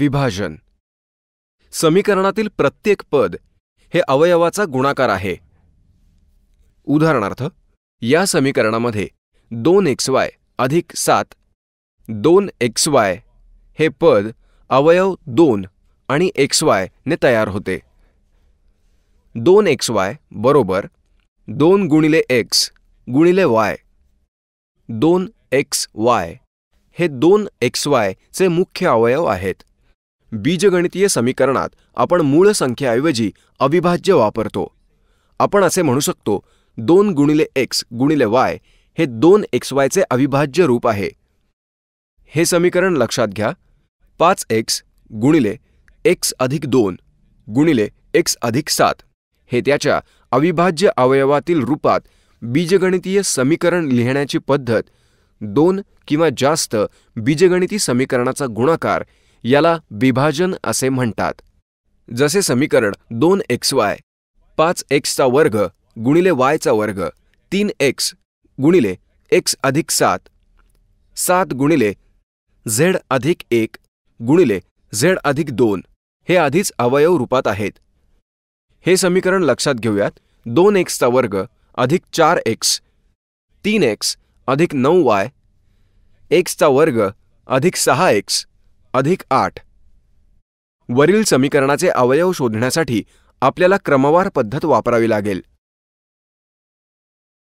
विभाजन समीकरणातील प्रत्येक पद हे अवयवाचा गुणाकार आहे उदाहरणार्थ या समीकरणामध्ये दोन एक्स वाय अधिक सात दोन एक्स वाय हे पद अवयव दोन आणि एक्स वाय ने तयार होते दोन एक्स वाय बरोबर दोन गुणिले एक्स गुणिले वाय दोन एक्स वाय हे दोन एक्स वायचे मुख्य अवयव आहेत बीजगणितीय समीकरणात आपण मूळ संख्याऐवजी अविभाज्य वापरतो आपण असे म्हणू शकतो दोन गुणिले एक्स गुणिले वाय हे दोन एक्स वायचे अविभाज्य रूप आहे हे समीकरण लक्षात घ्या पाच एक्स गुणिले एक्स अधिक दोन गुणिले एक्स अधिक सात हे त्याच्या अविभाज्य अवयवातील रूपात बीजगणितीय समीकरण लिहिण्याची पद्धत दोन किंवा जास्त बीजगणिती समीकरणाचा गुणाकार याला विभाजन असे म्हणतात जसे समीकरण दोन एक्स वाय पाच एक्सचा वर्ग गुणिले वायचा वर्ग तीन एक्स गुणिले एक्स अधिक सात सात गुणिले झेड अधिक एक गुणिले झेड अधिक दोन हे आधीच अवयव रूपात आहेत हे समीकरण लक्षात घेऊयात दोन एक्सचा वर्ग अधिक चार एक्स तीन एक्स अधिक नऊ वाय एक्सचा वर्ग अधिक सहा एक्स अधिक आठ वरील समीकरणाचे अवयव शोधण्यासाठी आपल्याला क्रमवार पद्धत वापरावी लागेल